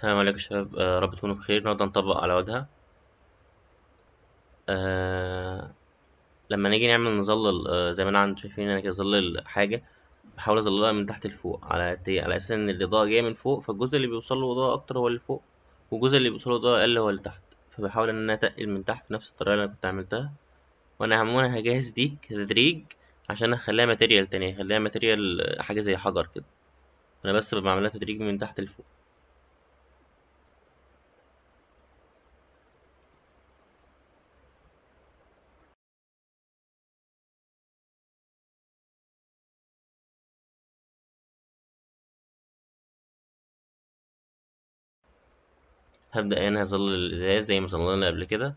السلام عليكم يا شباب آه، رب تكونوا بخير النهارده نطبق على وجهها آه لما نيجي نعمل نظلل آه، زي ما انا شايفين انا كده ظلل حاجه بحاول اظللها من تحت لفوق على إيه؟ على اساس ان الاضاءه جايه من فوق فالجزء اللي بيوصل له اضاءه اكتر هو اللي فوق والجزء اللي بيوصل له اضاءه اقل هو اللي تحت فبحاول ان انا اتقل من تحت بنفس الطريقه اللي انا كنت عملتها وانا عموما هجهز دي كتدريج عشان اخليها ماتيريال تانية اخليها ماتيريال حاجه زي حجر كده انا بس بعملها تدريج من تحت لفوق هبدأ هنا يعني، هظلل الإزاز زي ما ظللنا قبل كده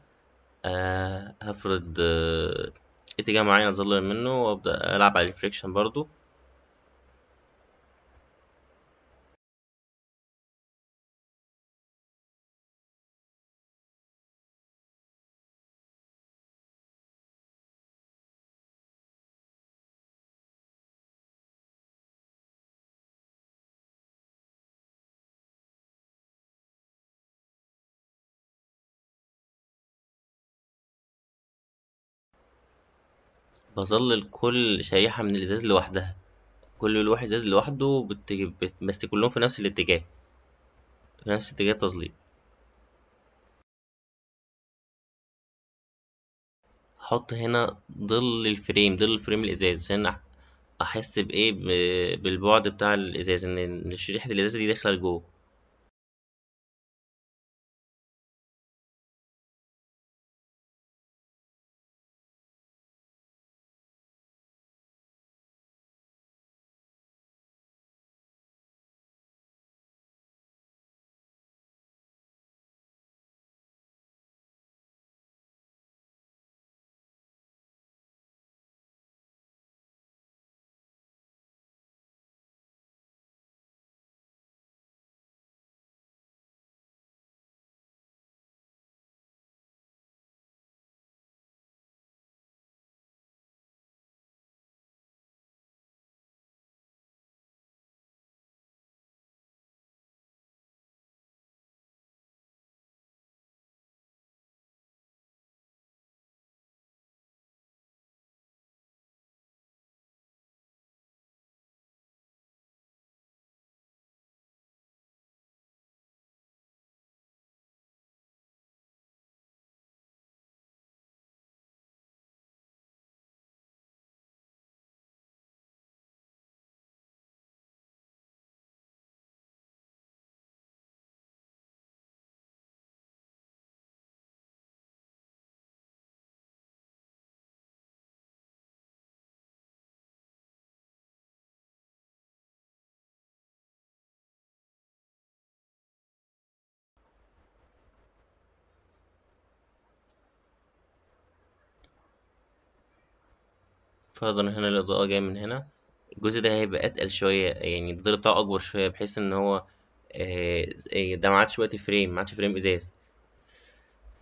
آه، هفرض آه، اتجاه معين أظلل منه وأبدأ ألعب على الريفليكشن برضو بظلل كل شريحة من الإزاز لوحدها كل لوح إزاز لوحده بس كلهم في نفس الاتجاه في نفس اتجاه التظليل احط هنا ظل الفريم ظل الفريم الازاز عشان احس بايه بالبعد بتاع الازاز ان شريحه الازاز دي داخله لجوه فرضا هنا الإضاءة جاية من هنا الجزء ده هيبقى أتقل شوية يعني الظل بتاعه أكبر شوية بحيث إن هو آه، آه، ده ما عادش وقت فريم ما عادش فريم إزاز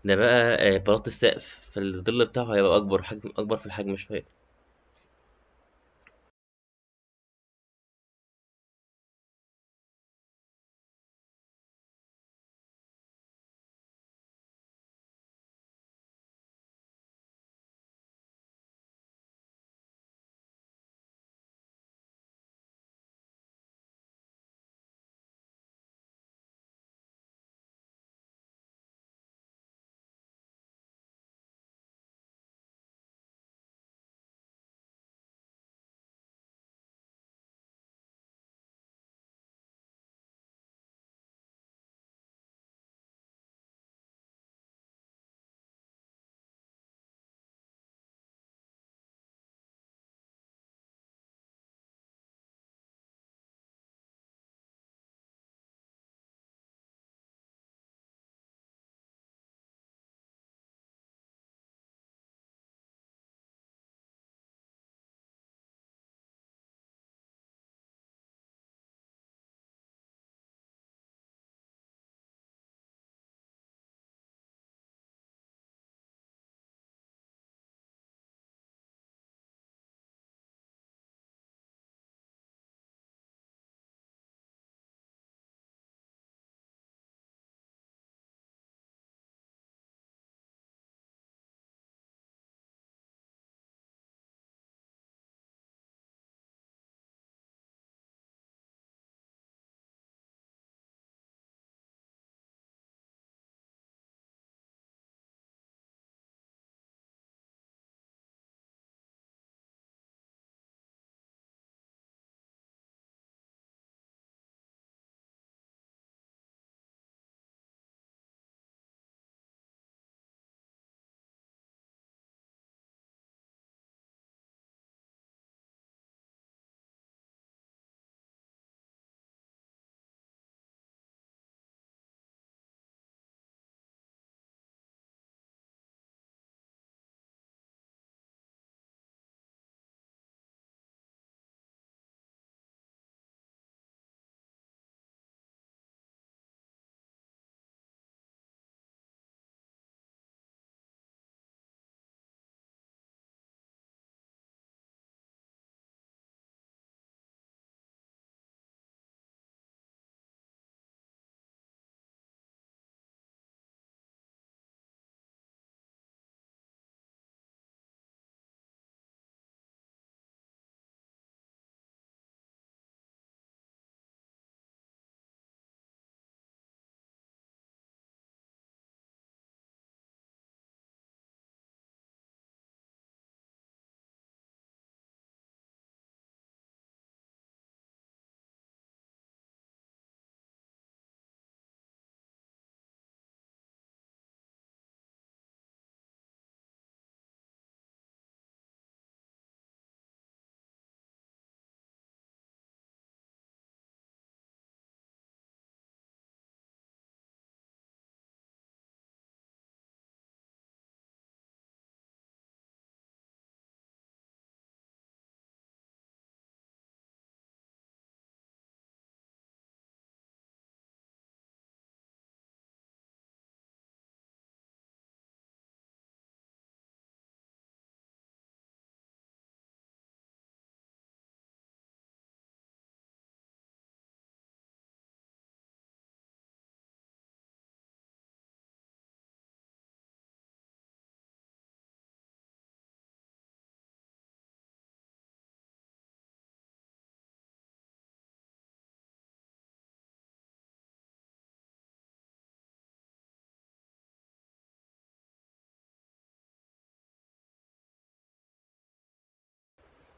ده بقى آه، بلاط السقف فالظل بتاعه هيبقى أكبر حجم أكبر في الحجم شوية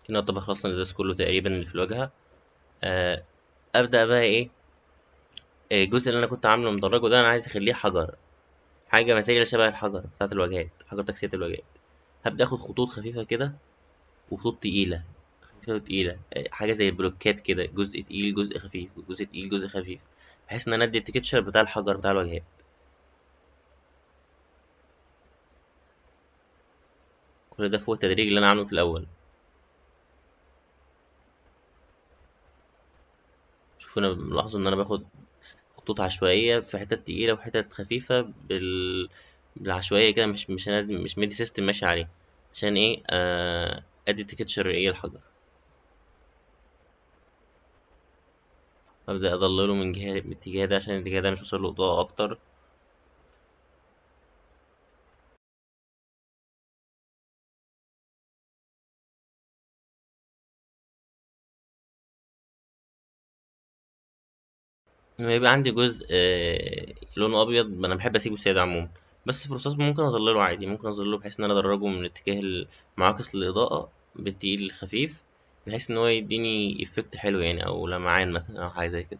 كنا طب خلصنا الازاز كله تقريبا اللي في الواجهه آه ابدا بقى ايه آه، الجزء اللي انا كنت عامله مدرجه ده انا عايز اخليه حجر حاجه ماتيريال شبه الحجر بتاعه الواجهات حجر تكسيه الواجهات هبدا اخد خطوط خفيفه كده وخطوط تقيله خفيفه وتقيله آه، حاجه زي البلوكات كده جزء تقيل جزء خفيف جزء تقيل جزء خفيف بحيث ان انا ادي التكتشر بتاع الحجر بتاع الواجهات كل ده فوق التدريج اللي انا عامله في الاول شوف انا ملاحظ ان انا باخد خطوط عشوائية في حتت تقيلة وحتت خفيفة بال... بالعشوائية كده مش مش أنا مش ميدي سيستم ماشي عليه عشان ايه آه، ادي تكتشر ايه الحجر ابدأ اضلله من جهة الاتجاه ده عشان الاتجاه ده مش وصل له اضاءة اكتر لما يبقى عندي جزء آه، لونه ابيض انا بحب اسيبه ساده عموما بس في الرصاص ممكن اظلله عادي ممكن اظلله بحيث ان انا ادرجه من اتجاه المعاكس للإضاءة بالتقيل الخفيف بحيث ان هو يديني افكت حلو يعني او لمعان مثلا او حاجه زي كده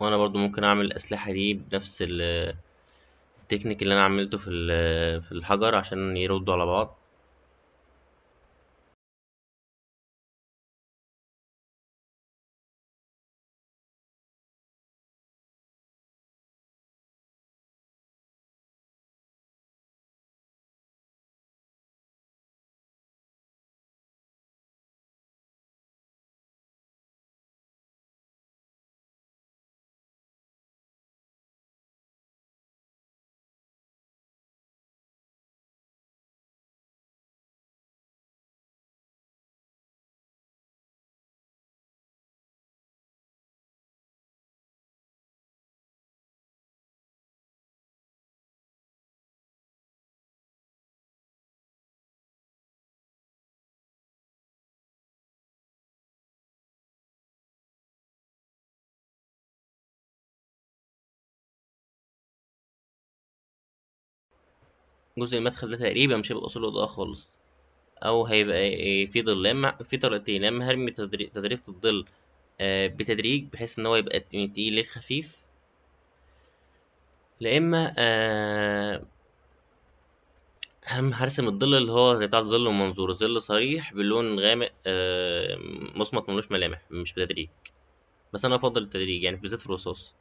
وانا برضو ممكن اعمل الاسلحه دي بنفس التكنيك اللي انا عملته في في الحجر عشان يردوا على بعض جزء المدخل ده تقريبا مش هيبقى قصير الإضاءة خالص أو هيبقى إيه في ظل في طريقتين يا إما هرمي تدريجة الظل آه، بتدريج بحيث إن هو يبقى من تقيل للخفيف لا إما آه، هم هرسم الظل اللي هو زي بتاع الظل ومنظور ظل صريح بلون غامق آه، مصمت ملوش ملامح مش بتدريج بس انا افضل التدريج يعني بالذات في الرصاص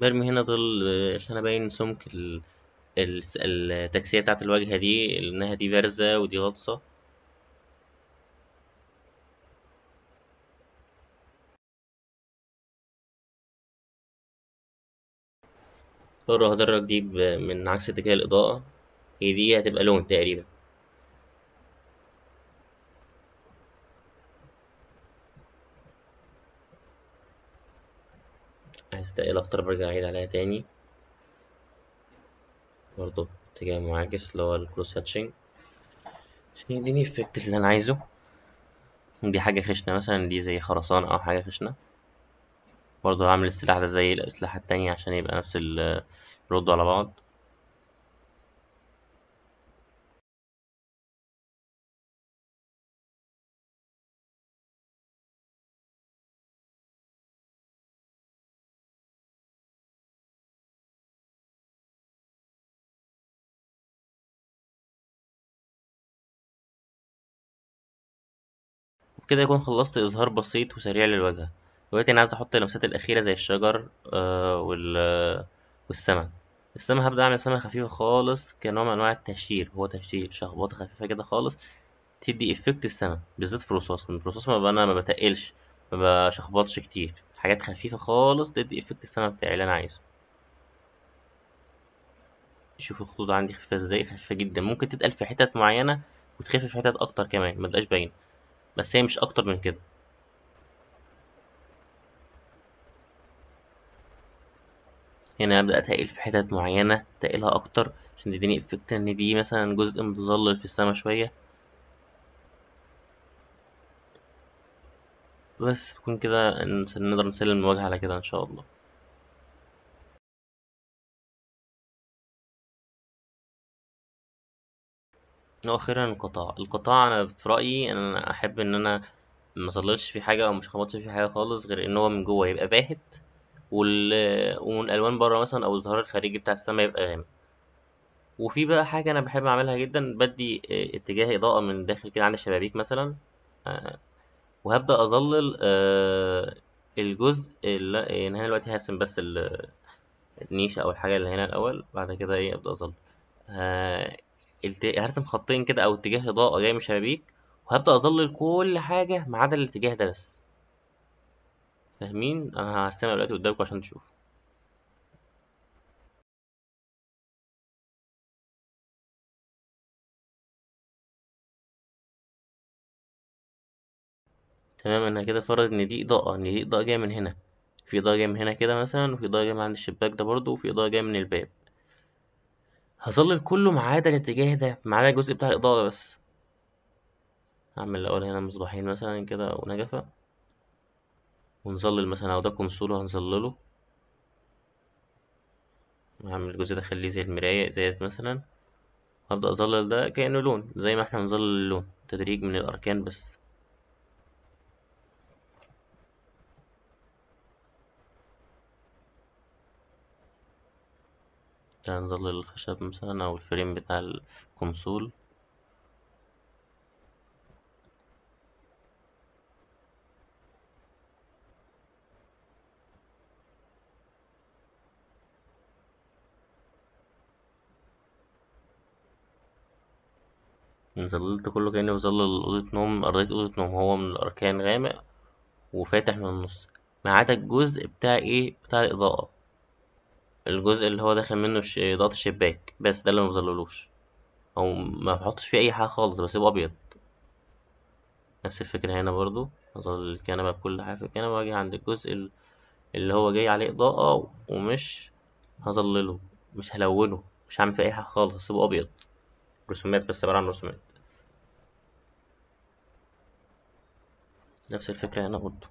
برمي هنا ظل عشان ابين سمك التاكسيه بتاعت الواجهة دي لانها دي بارزة ودي غطسة هضرب دي من عكس اتجاه الإضاءة هي دي هتبقى لون تقريبا ايه اكتر برجع اعيد عليها تاني برضو باتجاه معاكس اللي هو الكروس هاتشنج عشان يديني افكت اللي أنا عايزه دي حاجة خشنة مثلا دي زي خرسانة أو حاجة خشنة برضو هعمل السلاح ده زي الأسلحة التانية عشان يبقى نفس ال يردوا على بعض وبكده يكون خلصت إظهار بسيط وسريع للواجهة دلوقتي أنا عايز أحط اللمسات الأخيرة زي الشجر آه، وال والسما السما هبدأ أعمل سما خفيفة خالص كنوع من أنواع التهشير هو تهشير شخبطة خفيفة كده خالص تدي إفكت السما بالذات في الرصاص الرصاص ما أنا ما بتقلش ما بشخبطش كتير حاجات خفيفة خالص تدي إفكت السما بتاعي اللي أنا عايزه شوف الخطوط عندي خفيفة ازاي خفيفة جدا ممكن تتقل في حتت معينة وتخف في حتت أكتر كمان متبقاش باينة بس هي مش اكتر من كده هنا ابدا اتقل في حتت معينه تقلها اكتر عشان تديني افكت ان دي مثلا جزء متظلل في السما شويه بس يكون كده نقدر نسلم المواجهه على كده ان شاء الله واخيرا القطاع القطاع انا في رايي انا احب ان انا ما صللش في حاجه او مش خبطش في حاجه خالص غير ان هو من جوه يبقى باهت وال... والالوان بره مثلا او الظهر الخارجي بتاع السما يبقى غامق وفي بقى حاجه انا بحب اعملها جدا بدي اتجاه اضاءه من داخل كده عند الشبابيك مثلا آه، وهبدا اظلل آه، الجزء اللي يعني هنا دلوقتي هرسم بس النيشه او الحاجه اللي هنا الاول بعد كده ايه ابدا اظلل آه، هرسم خطين كده او اتجاه اضاءه جاي من الشبابيك وهبدا اظلل كل حاجه ما عدا الاتجاه ده بس فاهمين انا هرسمها دلوقتي قدامكم عشان تشوفوا تمام انا كده فرض ان دي اضاءه ان دي اضاءه جايه من هنا في اضاءه جايه من هنا كده مثلا وفي اضاءه جايه من عند الشباك ده برضو وفي اضاءه جايه من الباب هظلل كله ما عدا الاتجاه ده ما عدا الجزء بتاع الإضاءة بس هعمل الأول هنا مصباحين مثلا كده أو نجفة ونظلل مثلا أو ده كونسول هنظلله هعمل الجزء ده أخليه زي المراية إزاز مثلا هبدأ أظلل ده كأنه لون زي ما احنا بنظلل اللون تدريج من الأركان بس ده نظل الخشب مثلا او الفريم بتاع الكونسول ظللت كله كأني بظلل أوضة نوم أرضية أوضة نوم هو من الأركان غامق وفاتح من النص ما عدا الجزء بتاع إيه بتاع الإضاءة الجزء اللي هو داخل منه اضاءة الشباك بس ده اللي مبظللوش او ما بحطش فيه اي حاجة خالص بسيبه ابيض نفس الفكرة هنا برضو اظل الكنبة بكل حاجة في الكنبة واجي عند الجزء اللي هو جاي عليه اضاءة ومش هظلله مش هلونه مش هعمل فيه اي حاجة خالص هسيبه ابيض رسومات بس عبارة عن رسومات نفس الفكرة هنا برضو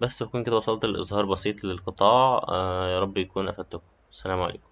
بس تكون كده وصلت لإظهار بسيط للقطاع آه يا رب يكون أفدتكم السلام عليكم